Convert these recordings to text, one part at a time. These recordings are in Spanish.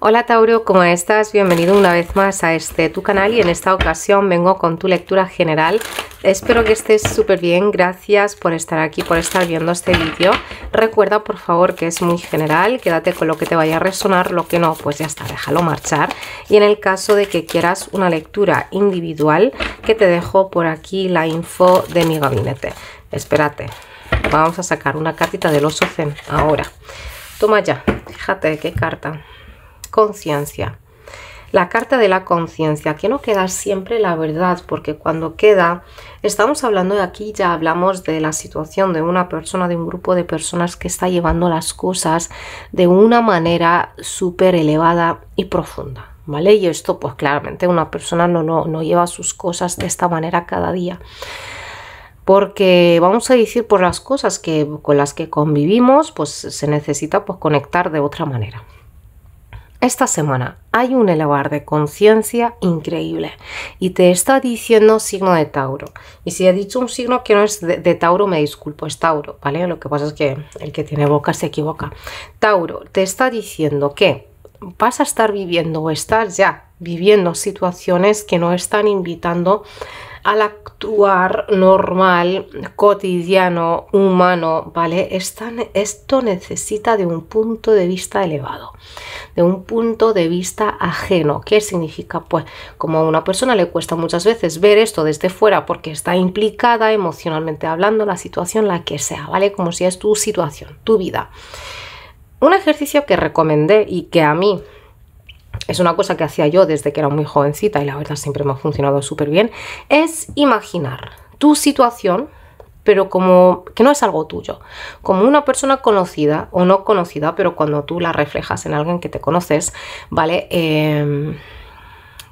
Hola Tauro, ¿cómo estás? Bienvenido una vez más a este tu canal y en esta ocasión vengo con tu lectura general. Espero que estés súper bien, gracias por estar aquí, por estar viendo este vídeo. Recuerda por favor que es muy general, quédate con lo que te vaya a resonar, lo que no, pues ya está, déjalo marchar. Y en el caso de que quieras una lectura individual, que te dejo por aquí la info de mi gabinete. Espérate. Vamos a sacar una cartita del oso Zen ahora. Toma ya. Fíjate qué carta. Conciencia. La carta de la conciencia, que no queda siempre la verdad, porque cuando queda, estamos hablando de aquí, ya hablamos de la situación de una persona, de un grupo de personas que está llevando las cosas de una manera súper elevada y profunda. ¿Vale? Y esto, pues claramente, una persona no, no lleva sus cosas de esta manera cada día porque vamos a decir por las cosas que con las que convivimos pues se necesita pues conectar de otra manera esta semana hay un elevar de conciencia increíble y te está diciendo signo de Tauro. Y si he dicho un signo que no es de, Tauro, me disculpo, es Tauro, ¿vale? Lo que pasa es que el que tiene boca se equivoca. Tauro te está diciendo que vas a estar viviendo o estás ya viviendo situaciones que no están invitando al actuar normal, cotidiano, humano, ¿vale? esto necesita de un punto de vista elevado, de un punto de vista ajeno. ¿Qué significa? Pues como a una persona le cuesta muchas veces ver esto desde fuera porque está implicada emocionalmente hablando, la situación, la que sea, ¿vale? Como si es tu situación, tu vida. Un ejercicio que recomendé y que a mí es una cosa que hacía yo desde que era muy jovencita y la verdad siempre me ha funcionado súper bien, es imaginar tu situación, pero como que no es algo tuyo, como una persona conocida o no conocida, pero cuando tú la reflejas en alguien que te conoces, ¿vale? Em,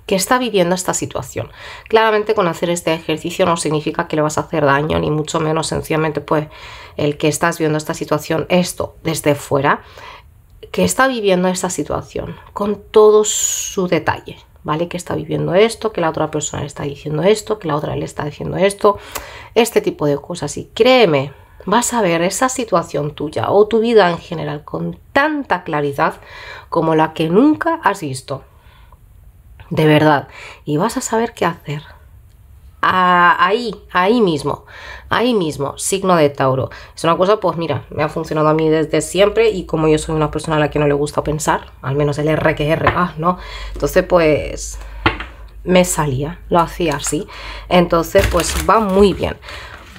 que está viviendo esta situación. Claramente con hacer este ejercicio no significa que le vas a hacer daño, ni mucho menos, sencillamente pues el que estás viendo esta situación, esto desde fuera, que está viviendo esta situación con todo su detalle, ¿vale? Que está viviendo esto, que la otra persona le está diciendo esto, que la otra le está diciendo esto, este tipo de cosas. Y créeme, vas a ver esa situación tuya o tu vida en general con tanta claridad como la que nunca has visto. De verdad. Y vas a saber qué hacer ahí, ahí mismo, ahí mismo, signo de Tauro. Es una cosa, pues mira, me ha funcionado a mí desde siempre y como yo soy una persona a la que no le gusta pensar, al menos el R que R, ah, ¿no? Entonces, pues me salía, lo hacía así. Entonces, pues va muy bien.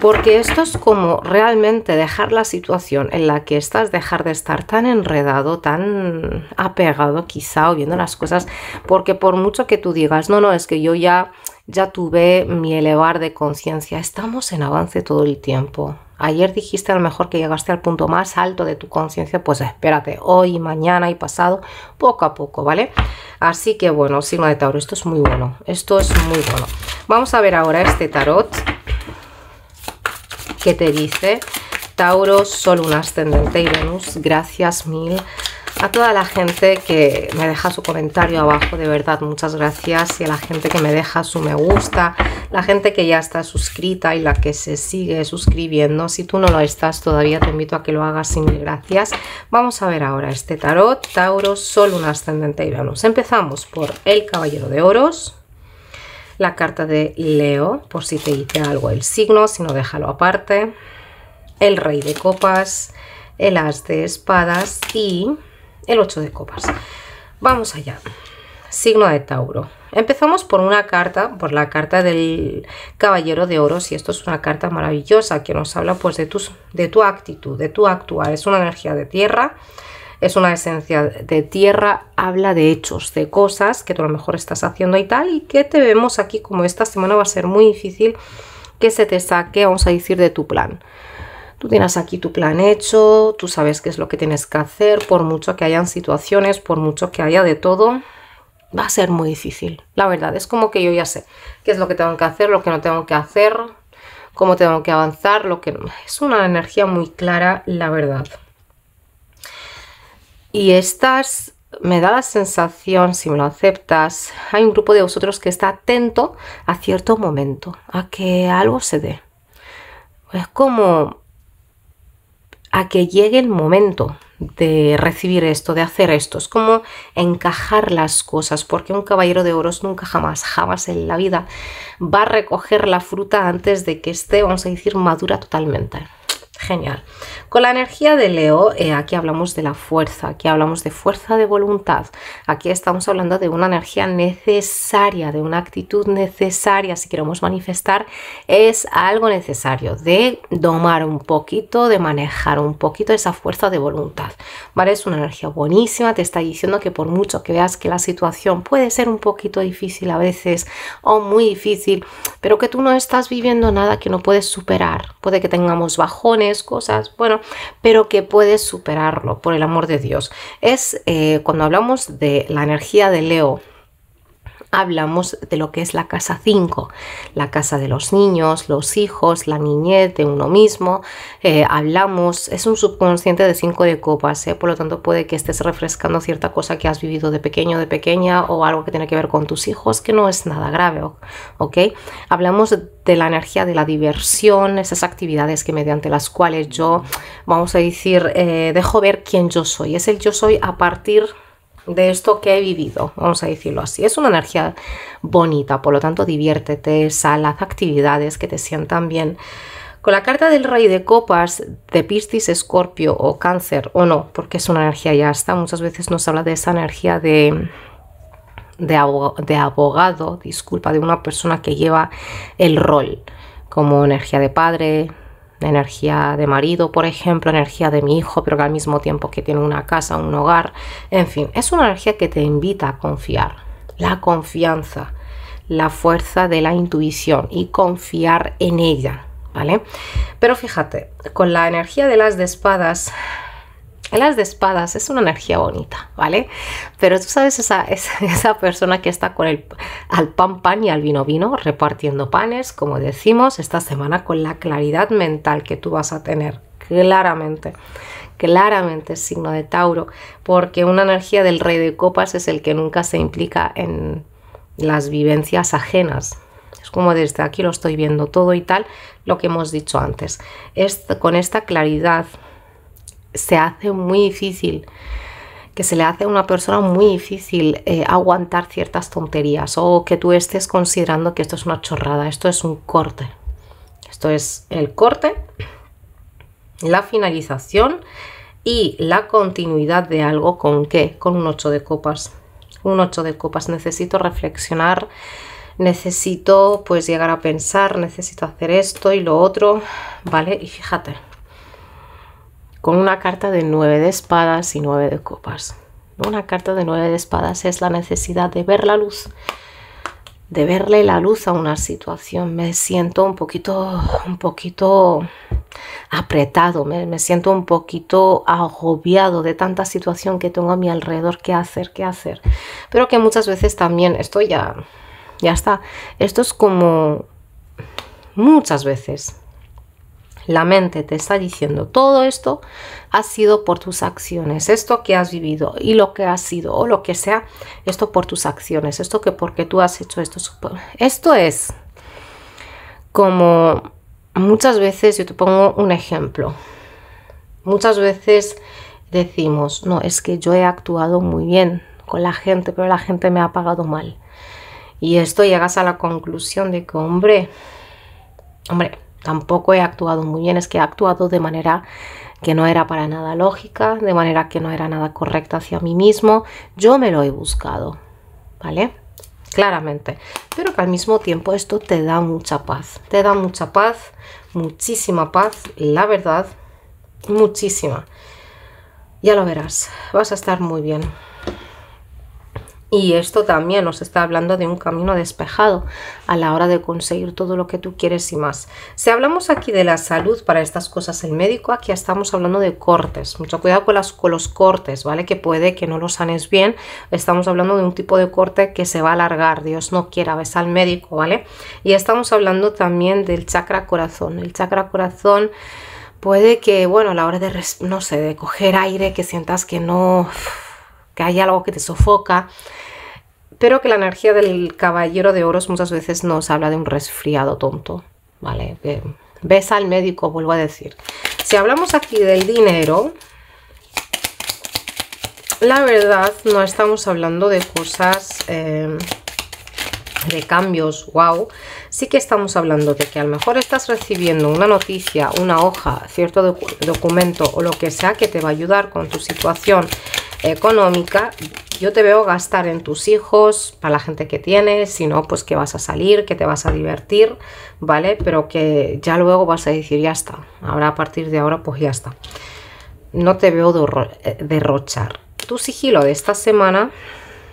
Porque esto es como realmente dejar la situación en la que estás, dejar de estar tan enredado, tan apegado quizá o viendo las cosas, porque por mucho que tú digas, no, no, es que yo ya ya tuve mi elevar de conciencia. Estamos en avance todo el tiempo. Ayer dijiste a lo mejor que llegaste al punto más alto de tu conciencia, pues espérate, hoy, mañana y pasado, poco a poco, ¿vale? Así que bueno, signo de Tauro, esto es muy bueno, esto es muy bueno. Vamos a ver ahora este tarot que te dice Tauro, solo un ascendente y Venus, gracias mil a toda la gente que me deja su comentario abajo, de verdad, muchas gracias. Y a la gente que me deja su me gusta, la gente que ya está suscrita y la que se sigue suscribiendo. Si tú no lo estás todavía, te invito a que lo hagas sin gracias. Vamos a ver ahora este tarot, Tauro, Sol, un ascendente y Venus. Empezamos por el Caballero de Oros. La carta de Leo, por si te dice algo el signo, si no déjalo aparte. El Rey de Copas, el As de Espadas y el 8 de copas. Vamos allá. Signo de Tauro. Empezamos por una carta, por la carta del Caballero de Oros, y esto es una carta maravillosa que nos habla pues de, tus, de tu actitud, de tu actuar. Es una energía de tierra, es una esencia de tierra, habla de hechos, de cosas que tú a lo mejor estás haciendo y tal, y que te vemos aquí como esta semana va a ser muy difícil que se te saque, vamos a decir, de tu plan. Tú tienes aquí tu plan hecho, tú sabes qué es lo que tienes que hacer, por mucho que hayan situaciones, por mucho que haya de todo, va a ser muy difícil. La verdad, es como que yo ya sé qué es lo que tengo que hacer, lo que no tengo que hacer, cómo tengo que avanzar, lo que Es una energía muy clara, la verdad. Y estas me da la sensación, si me lo aceptas, hay un grupo de vosotros que está atento a cierto momento, a que algo se dé. Es como a que llegue el momento de recibir esto, de hacer esto. Es como encajar las cosas, porque un caballero de oros nunca jamás, jamás en la vida va a recoger la fruta antes de que esté, vamos a decir, madura totalmente. Genial. Con la energía de Leo, eh, aquí hablamos de la fuerza, aquí hablamos de fuerza de voluntad, aquí estamos hablando de una energía necesaria, de una actitud necesaria, si queremos manifestar es algo necesario, de domar un poquito, de manejar un poquito esa fuerza de voluntad, ¿vale? Es una energía buenísima, te está diciendo que por mucho que veas que la situación puede ser un poquito difícil a veces o muy difícil, pero que tú no estás viviendo nada que no puedes superar, puede que tengamos bajones, cosas, bueno, pero que puedes superarlo, por el amor de Dios. Es eh, cuando hablamos de la energía de Leo, hablamos de lo que es la casa 5, la casa de los niños, los hijos, la niñez de uno mismo. Eh, hablamos, es un subconsciente de 5 de copas, eh, por lo tanto puede que estés refrescando cierta cosa que has vivido de pequeño, de pequeña o algo que tiene que ver con tus hijos, que no es nada grave, ¿ok? Hablamos de la energía de la diversión, esas actividades que mediante las cuales yo, vamos a decir, eh, dejo ver quién yo soy. Es el yo soy a partir de esto que he vivido, vamos a decirlo así. Es una energía bonita, por lo tanto diviértete, sal, haz actividades que te sientan bien. Con la carta del rey de copas de Piscis, Escorpio o Cáncer, o no, porque es una energía ya está, muchas veces nos habla de esa energía de, de abogado disculpa, de una persona que lleva el rol como energía de padre, energía de marido, por ejemplo, energía de mi hijo, pero que al mismo tiempo que tiene una casa, un hogar, en fin, es una energía que te invita a confiar, la confianza, la fuerza de la intuición y confiar en ella, ¿vale? Pero fíjate, con la energía de las de espadas las de espadas es una energía bonita, ¿vale? Pero tú sabes, esa, esa, persona que está con el al pan pan y al vino vino, repartiendo panes, como decimos, esta semana con la claridad mental que tú vas a tener, claramente, claramente signo de Tauro, porque una energía del rey de copas es el que nunca se implica en las vivencias ajenas, es como desde aquí lo estoy viendo todo y tal, lo que hemos dicho antes. con esta claridad se hace muy difícil, que se le hace a una persona muy difícil eh, aguantar ciertas tonterías o que tú estés considerando que esto es una chorrada, esto es un corte. Esto es el corte, la finalización y la continuidad de algo con qué? Con un 8 de copas. Un 8 de copas. Necesito reflexionar, necesito pues llegar a pensar, necesito hacer esto y lo otro, ¿vale? Y fíjate, con una carta de nueve de espadas y nueve de copas. Una carta de nueve de espadas es la necesidad de ver la luz, de verle la luz a una situación. Me siento un poquito, un poquito apretado, me, siento un poquito agobiado de tanta situación que tengo a mi alrededor, qué hacer, qué hacer. Pero que muchas veces también estoy ya, ya está. Esto es como muchas veces la mente te está diciendo todo esto ha sido por tus acciones, esto que has vivido y lo que has sido o lo que sea, esto por tus acciones, esto que porque tú has hecho esto. Esto es como muchas veces, yo te pongo un ejemplo, muchas veces decimos, no, es que yo he actuado muy bien con la gente, pero la gente me ha pagado mal. Y esto llegas a la conclusión de que, hombre, hombre, tampoco he actuado muy bien, es que he actuado de manera que no era para nada lógica, de manera que no era nada correcta hacia mí mismo. Yo me lo he buscado, ¿vale? Claramente. Pero que al mismo tiempo esto te da mucha paz. Te da mucha paz, muchísima paz, la verdad, muchísima. Ya lo verás, vas a estar muy bien. Y esto también nos está hablando de un camino despejado a la hora de conseguir todo lo que tú quieres y más. Si hablamos aquí de la salud para estas cosas, el médico, aquí estamos hablando de cortes. Mucho cuidado con, los cortes, ¿vale? Que puede que no lo sanes bien. Estamos hablando de un tipo de corte que se va a alargar, Dios no quiera, ves al médico, ¿vale? Y estamos hablando también del chakra corazón. El chakra corazón puede que, bueno, a la hora de, no sé, de coger aire, que sientas que no que hay algo que te sofoca, pero que la energía del caballero de oros muchas veces nos habla de un resfriado tonto, ¿vale? ves al médico, vuelvo a decir. Si hablamos aquí del dinero, la verdad no estamos hablando de cosas... Eh, de cambios, wow, sí que estamos hablando de que a lo mejor estás recibiendo una noticia, una hoja, cierto documento o lo que sea que te va a ayudar con tu situación económica, yo te veo gastar en tus hijos, para la gente que tienes, sino pues que vas a salir, que te vas a divertir, ¿vale? Pero que ya luego vas a decir, ya está, ahora a partir de ahora, pues ya está. No te veo eh, derrochar. Tu sigilo de esta semana,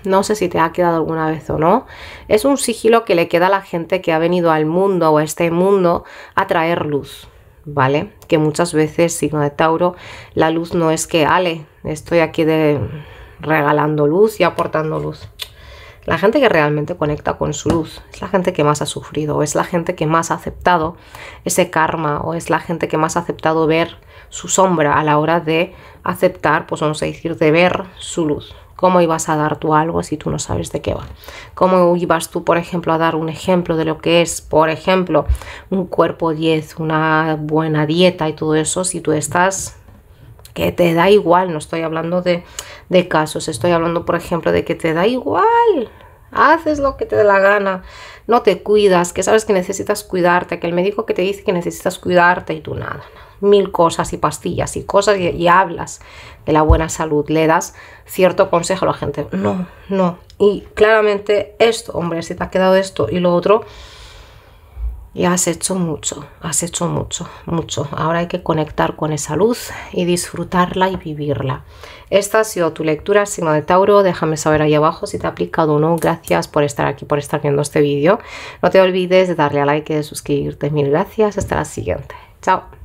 no sé si te ha quedado alguna vez o no, es un sigilo que le queda a la gente que ha venido al mundo o a este mundo a traer luz, ¿vale? Que muchas veces, signo de Tauro, la luz no es que, ale, estoy aquí de regalando luz y aportando luz. La gente que realmente conecta con su luz es la gente que más ha sufrido, es la gente que más ha aceptado ese karma, o es la gente que más ha aceptado ver su sombra a la hora de aceptar, pues vamos a decir, de ver su luz, ¿Cómo ibas a dar tú algo si tú no sabes de qué va? ¿Cómo ibas tú, por ejemplo, a dar un ejemplo de lo que es, por ejemplo, un cuerpo 10, una buena dieta y todo eso si tú estás que te da igual? No estoy hablando de, de casos, estoy hablando, por ejemplo, de que te da igual haces lo que te dé la gana, no te cuidas, que sabes que necesitas cuidarte, que el médico que te dice que necesitas cuidarte y tú nada, nada mil cosas y pastillas y cosas y, hablas de la buena salud, le das cierto consejo a la gente. No, no. Y claramente esto, hombre, si te ha quedado esto y lo otro, ya has hecho mucho, has hecho mucho, mucho. Ahora hay que conectar con esa luz y disfrutarla y vivirla. Esta ha sido tu lectura, signo de Tauro. Déjame saber ahí abajo si te ha aplicado o no. Gracias por estar aquí, por estar viendo este vídeo. No te olvides de darle a like y de suscribirte. Mil gracias. Hasta la siguiente. Chao.